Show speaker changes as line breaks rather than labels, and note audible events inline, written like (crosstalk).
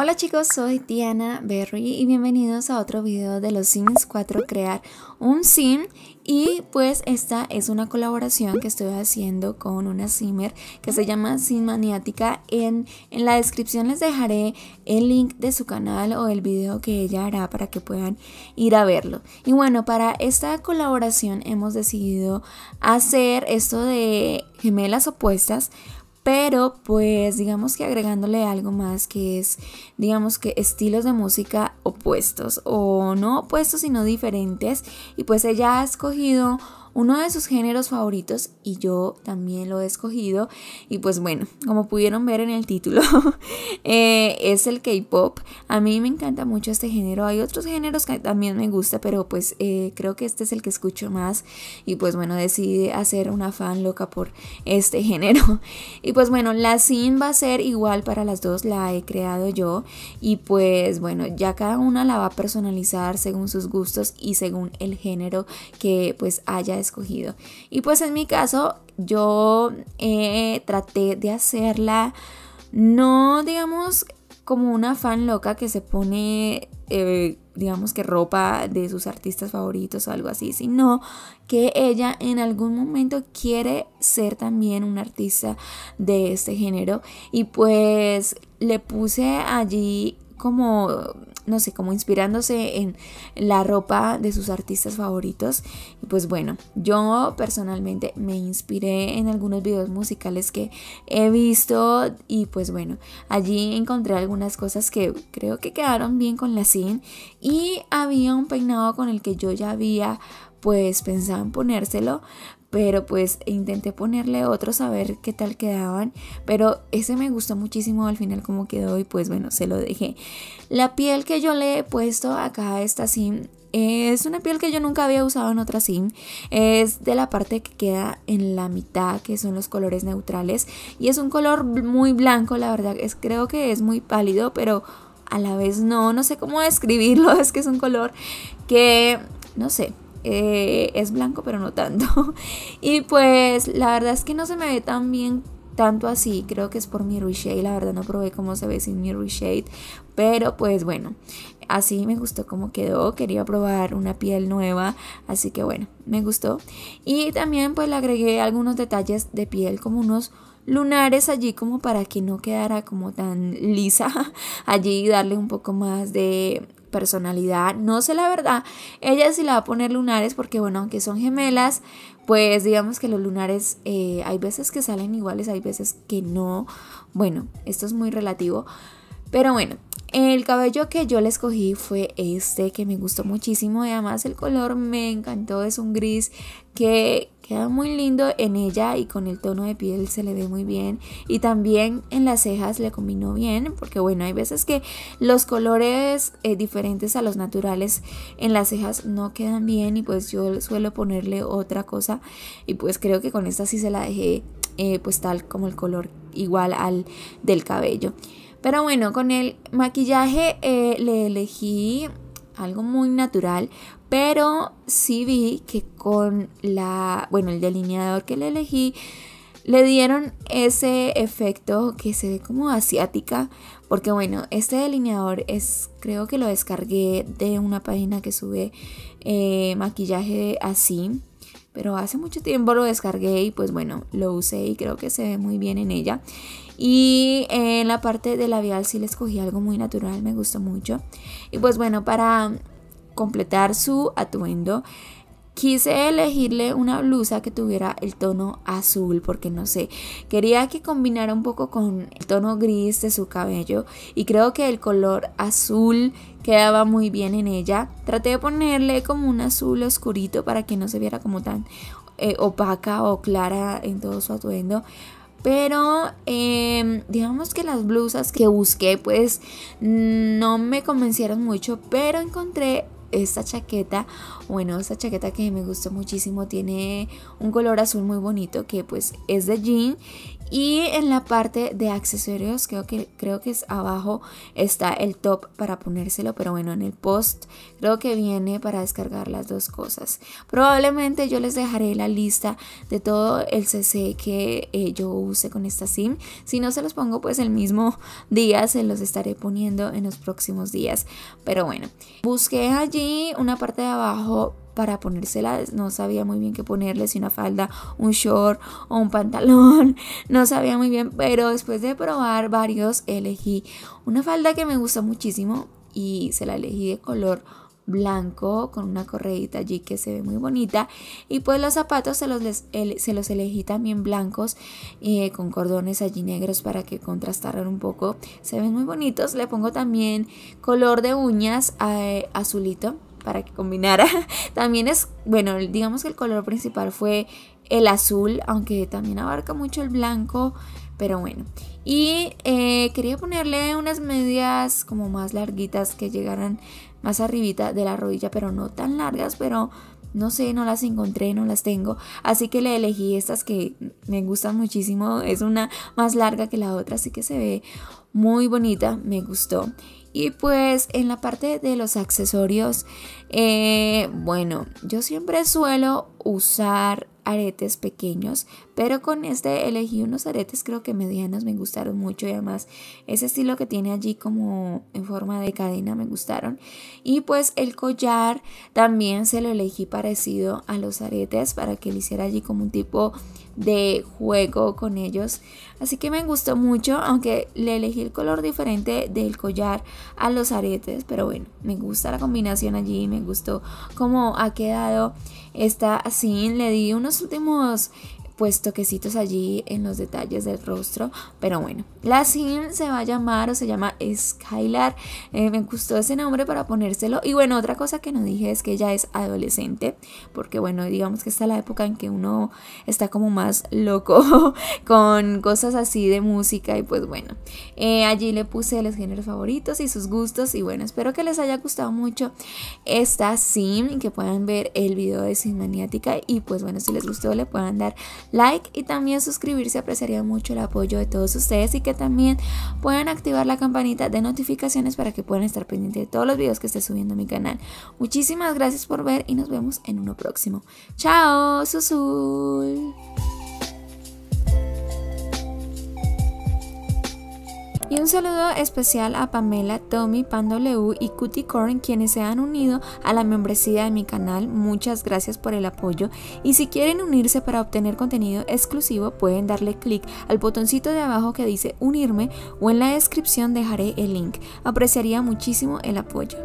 Hola chicos, soy Tiana Berry y bienvenidos a otro video de los Sims 4 Crear un Sim y pues esta es una colaboración que estoy haciendo con una simmer que se llama Sim Maniática. En, en la descripción les dejaré el link de su canal o el video que ella hará para que puedan ir a verlo. Y bueno, para esta colaboración hemos decidido hacer esto de gemelas opuestas pero pues digamos que agregándole algo más que es digamos que estilos de música opuestos o no opuestos sino diferentes y pues ella ha escogido uno de sus géneros favoritos y yo también lo he escogido. Y pues bueno, como pudieron ver en el título, (laughs) eh, es el K-Pop. A mí me encanta mucho este género. Hay otros géneros que también me gusta, pero pues eh, creo que este es el que escucho más. Y pues bueno, decide hacer una fan loca por este (laughs) género. Y pues bueno, la SIN va a ser igual para las dos, la he creado yo. Y pues bueno, ya cada una la va a personalizar según sus gustos y según el género que pues haya escogido. Y pues en mi caso, yo eh, traté de hacerla, no digamos como una fan loca que se pone, eh, digamos que ropa de sus artistas favoritos o algo así, sino que ella en algún momento quiere ser también una artista de este género. Y pues le puse allí como, no sé, como inspirándose en la ropa de sus artistas favoritos. Y pues bueno, yo personalmente me inspiré en algunos videos musicales que he visto y pues bueno, allí encontré algunas cosas que creo que quedaron bien con la sin y había un peinado con el que yo ya había pues pensado en ponérselo, pero pues intenté ponerle otros a ver qué tal quedaban, pero ese me gustó muchísimo al final como quedó y pues bueno, se lo dejé. La piel que yo le he puesto acá a esta sim es una piel que yo nunca había usado en otra sim, es de la parte que queda en la mitad, que son los colores neutrales, y es un color muy blanco, la verdad, es, creo que es muy pálido, pero a la vez no, no sé cómo (laughs) describirlo, es que es un color que, no sé, eh, es blanco pero no tanto. (laughs) y pues la verdad es que no se me ve tan bien tanto así, creo que es por mi reshade, la verdad no probé cómo se ve sin mi reshade, pero pues bueno, así me gustó como quedó, quería probar una piel nueva, así que bueno, me gustó. Y también pues le agregué algunos detalles de piel como unos lunares allí como para que no quedara como tan lisa (laughs) allí darle un poco más de personalidad, no sé la verdad. Ella sí la va a poner lunares porque, bueno, aunque son gemelas, pues digamos que los lunares eh, hay veces que salen iguales, hay veces que no. Bueno, esto es muy relativo. Pero bueno, el cabello que yo le escogí fue este que me gustó muchísimo y además el color me encantó, es un gris que queda muy lindo en ella y con el tono de piel se le ve muy bien y también en las cejas le combinó bien porque bueno, hay veces que los colores eh, diferentes a los naturales en las cejas no quedan bien y pues yo suelo ponerle otra cosa y pues creo que con esta sí se la dejé eh, pues tal como el color igual al del cabello. Pero bueno, con el maquillaje eh, le elegí algo muy natural, pero sí vi que con la, bueno, el delineador que le elegí, le dieron ese efecto que se ve como asiática, porque bueno, este delineador es, creo que lo descargué de una página que sube eh, maquillaje así pero hace mucho tiempo lo descargué y pues bueno, lo usé y creo que se ve muy bien en ella. Y en la parte de labial sí le escogí algo muy natural, me gustó mucho. Y pues bueno, para completar su atuendo Quise elegirle una blusa que tuviera el tono azul porque no sé, quería que combinara un poco con el tono gris de su cabello y creo que el color azul quedaba muy bien en ella. Traté de ponerle como un azul oscurito para que no se viera como tan eh, opaca o clara en todo su atuendo. Pero em, digamos que las blusas que busqué pues no me convencieron mucho, pero encontré esta chaqueta, bueno, esta chaqueta que me gustó muchísimo tiene un color azul muy bonito que pues es de jean y en la parte de accesorios, creo que, creo que es abajo, está el top para ponérselo, pero bueno, en el post creo que viene para descargar las dos cosas. Probablemente yo les dejaré la lista de todo el CC que eh, yo use con esta SIM. Si no se los pongo, pues el mismo (laughs) día se los estaré poniendo en los próximos días. Pero bueno, busqué allí una parte de abajo para ponérsela. No sabía muy bien qué ponerle, si una falda, un short o un pantalón. (laughs) No sabía muy bien, pero después de probar varios elegí una falda que me gusta muchísimo y se la elegí de color blanco con una corredita allí que se ve muy bonita y pues los zapatos se los, se los elegí también blancos eh, con cordones allí negros para que contrastaran un poco se ven muy bonitos le pongo también color de uñas eh, azulito para que combinara. (laughs) También es, bueno, digamos que el color principal fue el azul, aunque también abarca mucho el blanco, pero bueno. Y eh, quería ponerle unas medias como más larguitas que llegaran más arribita de la rodilla, pero no tan largas, pero no sé, no las encontré, no las tengo. Así que le elegí estas que me gustan muchísimo. Es una más larga que la otra, así que se ve muy bonita, me gustó. Y pues en la parte de los accesorios, eh, bueno, yo siempre suelo usar aretes pequeños, pero con este elegí unos aretes creo que medianos, me gustaron mucho y además ese estilo que tiene allí como en forma de cadena me gustaron. Y pues el collar también se lo elegí parecido a los aretes para que le hiciera allí como un tipo de juego con ellos. Así que me gustó mucho, aunque le elegí el color diferente del collar a los aretes, pero bueno, me gusta la combinación allí, me gustó cómo ha quedado esta así. Le di unos últimos pues toquecitos allí en los detalles del rostro. Pero bueno, la sim se va a llamar o se llama Skylar. Eh, me gustó ese nombre para ponérselo. Y bueno, otra cosa que no dije es que ella es adolescente, porque bueno, digamos que está la época en que uno está como más loco (laughs) con cosas así de música y pues bueno, eh, allí le puse los géneros favoritos y sus gustos y bueno, espero que les haya gustado mucho esta sim y que puedan ver el video de Sim Maniática y pues bueno, si les gustó le puedan dar like y también suscribirse. Apreciaría mucho el apoyo de todos ustedes y que también puedan activar la campanita de notificaciones para que puedan estar pendientes de todos los videos que esté subiendo a mi canal. Muchísimas gracias por ver y nos vemos en uno próximo. ¡Chao! ¡Susul! Y un saludo especial a Pamela, Tommy, Pandoleu y Cutie quienes se han unido a la membresía de mi canal. Muchas gracias por el apoyo. Y si quieren unirse para obtener contenido exclusivo, pueden darle clic al botoncito de abajo que dice unirme o en la descripción dejaré el link. Apreciaría muchísimo el apoyo.